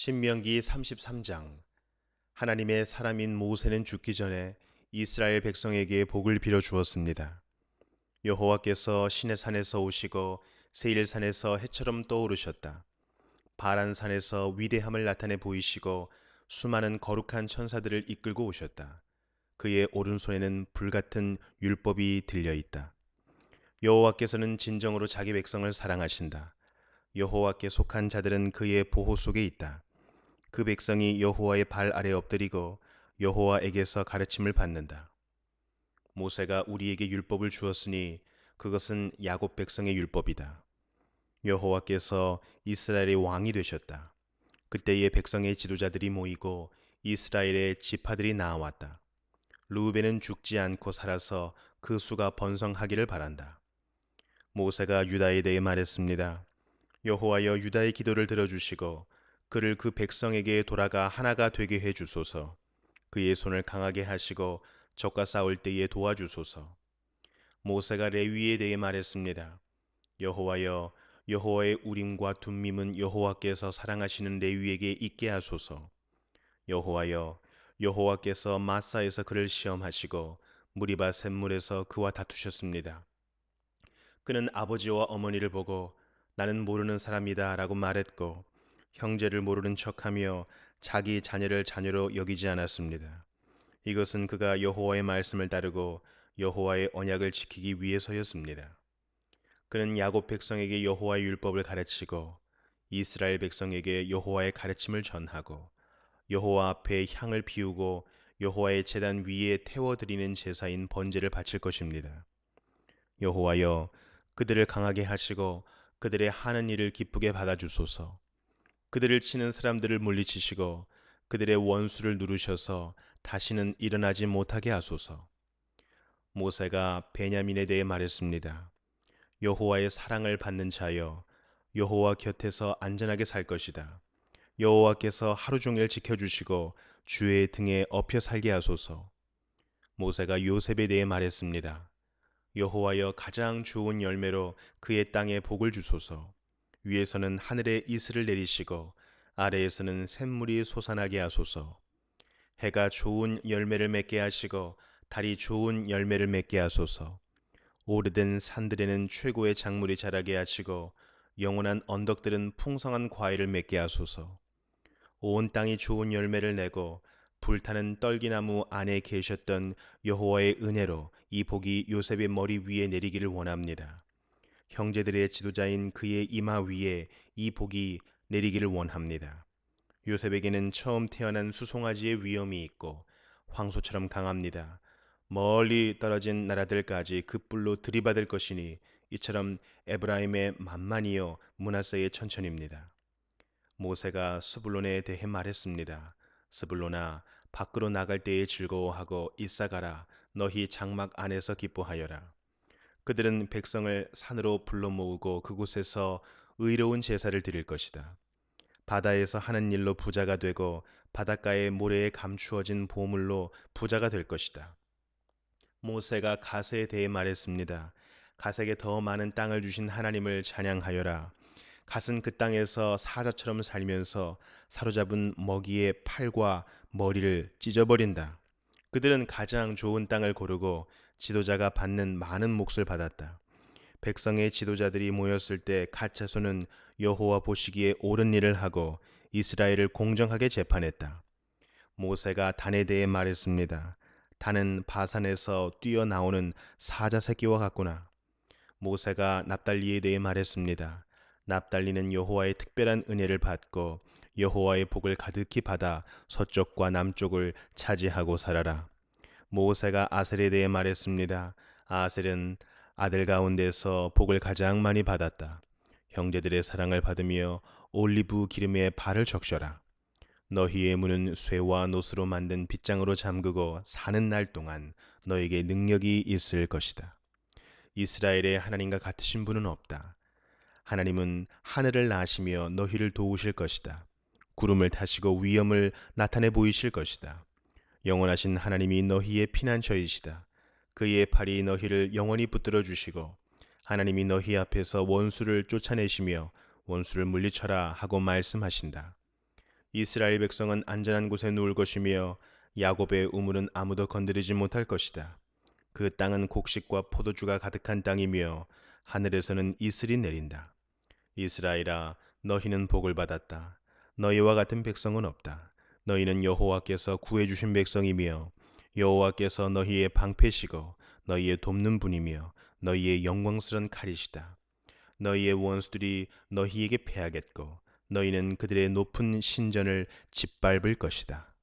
신명기 33장 하나님의 사람인 모세는 죽기 전에 이스라엘 백성에게 복을 빌어 주었습니다. 여호와께서 시내산에서 오시고 세일산에서 해처럼 떠오르셨다. 바란산에서 위대함을 나타내 보이시고 수많은 거룩한 천사들을 이끌고 오셨다. 그의 오른손에는 불같은 율법이 들려 있다. 여호와께서는 진정으로 자기 백성을 사랑하신다. 여호와께 속한 자들은 그의 보호 속에 있다. 그 백성이 여호와의 발 아래 엎드리고 여호와에게서 가르침을 받는다. 모세가 우리에게 율법을 주었으니 그것은 야곱 백성의 율법이다. 여호와께서 이스라엘의 왕이 되셨다. 그때의 백성의 지도자들이 모이고 이스라엘의 지파들이 나아왔다. 루벤은 죽지 않고 살아서 그 수가 번성하기를 바란다. 모세가 유다에 대해 말했습니다. 여호와여 유다의 기도를 들어주시고 그를 그 백성에게 돌아가 하나가 되게 해 주소서. 그의 손을 강하게 하시고 적과 싸울 때에 도와주소서. 모세가 레위에 대해 말했습니다. 여호와여 여호와의 우림과 둠밈은 여호와께서 사랑하시는 레위에게 있게 하소서. 여호와여 여호와께서 마사에서 그를 시험하시고 무리바 샘물에서 그와 다투셨습니다. 그는 아버지와 어머니를 보고 나는 모르는 사람이다 라고 말했고 형제를 모르는 척하며 자기 자녀를 자녀로 여기지 않았습니다. 이것은 그가 여호와의 말씀을 따르고 여호와의 언약을 지키기 위해서였습니다. 그는 야곱 백성에게 여호와의 율법을 가르치고 이스라엘 백성에게 여호와의 가르침을 전하고 여호와 앞에 향을 피우고 여호와의 재단 위에 태워 드리는 제사인 번제를 바칠 것입니다. 여호와여 그들을 강하게 하시고 그들의 하는 일을 기쁘게 받아 주소서. 그들을 치는 사람들을 물리치시고 그들의 원수를 누르셔서 다시는 일어나지 못하게 하소서. 모세가 베냐민에 대해 말했습니다. 여호와의 사랑을 받는 자여 여호와 곁에서 안전하게 살 것이다. 여호와께서 하루 종일 지켜주시고 주의 등에 엎여 살게 하소서. 모세가 요셉에 대해 말했습니다. 여호와여 가장 좋은 열매로 그의 땅에 복을 주소서. 위에서는 하늘의 이슬을 내리시고 아래에서는 샘물이 솟아나게 하소서. 해가 좋은 열매를 맺게 하시고 달이 좋은 열매를 맺게 하소서. 오래된 산들에는 최고의 작물이 자라게 하시고 영원한 언덕들은 풍성한 과일을 맺게 하소서. 온 땅이 좋은 열매를 내고 불타는 떨기나무 안에 계셨던 여호와의 은혜로 이 복이 요셉의 머리 위에 내리기를 원합니다. 형제들의 지도자인 그의 이마 위에 이 복이 내리기를 원합니다. 요셉에게는 처음 태어난 수송아지의 위험이 있고 황소처럼 강합니다. 멀리 떨어진 나라들까지 그불로 들이받을 것이니 이처럼 에브라임의 만만이요 문하세의 천천입니다. 모세가 스불론에 대해 말했습니다. 스불론아 밖으로 나갈 때에 즐거워하고 이사가라 너희 장막 안에서 기뻐하여라. 그들은 백성을 산으로 불러 모으고 그곳에서 의로운 제사를 드릴 것이다. 바다에서 하는 일로 부자가 되고 바닷가의 모래에 감추어진 보물로 부자가 될 것이다. 모세가 가세에 대해 말했습니다. 가세에게 더 많은 땅을 주신 하나님을 찬양하여라. 갓은 그 땅에서 사자처럼 살면서 사로잡은 먹이의 팔과 머리를 찢어버린다. 그들은 가장 좋은 땅을 고르고 지도자가 받는 많은 몫을 받았다. 백성의 지도자들이 모였을 때가차소는 여호와 보시기에 옳은 일을 하고 이스라엘을 공정하게 재판했다. 모세가 단에 대해 말했습니다. 단은 바산에서 뛰어나오는 사자 새끼와 같구나. 모세가 납달리에 대해 말했습니다. 납달리는 여호와의 특별한 은혜를 받고 여호와의 복을 가득히 받아 서쪽과 남쪽을 차지하고 살아라. 모세가 아셀에 대해 말했습니다. 아셀은 아들 가운데서 복을 가장 많이 받았다. 형제들의 사랑을 받으며 올리브 기름에 발을 적셔라. 너희의 문은 쇠와 노스로 만든 빗장으로 잠그고 사는 날 동안 너에게 능력이 있을 것이다. 이스라엘의 하나님과 같으신 분은 없다. 하나님은 하늘을 나시며 너희를 도우실 것이다. 구름을 타시고 위엄을 나타내 보이실 것이다. 영원하신 하나님이 너희의 피난처이시다. 그의 팔이 너희를 영원히 붙들어 주시고 하나님이 너희 앞에서 원수를 쫓아내시며 원수를 물리쳐라 하고 말씀하신다. 이스라엘 백성은 안전한 곳에 누울 것이며 야곱의 우물은 아무도 건드리지 못할 것이다. 그 땅은 곡식과 포도주가 가득한 땅이며 하늘에서는 이슬이 내린다. 이스라엘아 너희는 복을 받았다. 너희와 같은 백성은 없다. 너희는 여호와께서 구해주신 백성이며 여호와께서 너희의 방패시고 너희의 돕는 분이며 너희의 영광스런 칼이시다. 너희의 원수들이 너희에게 패하겠고 너희는 그들의 높은 신전을 짓밟을 것이다.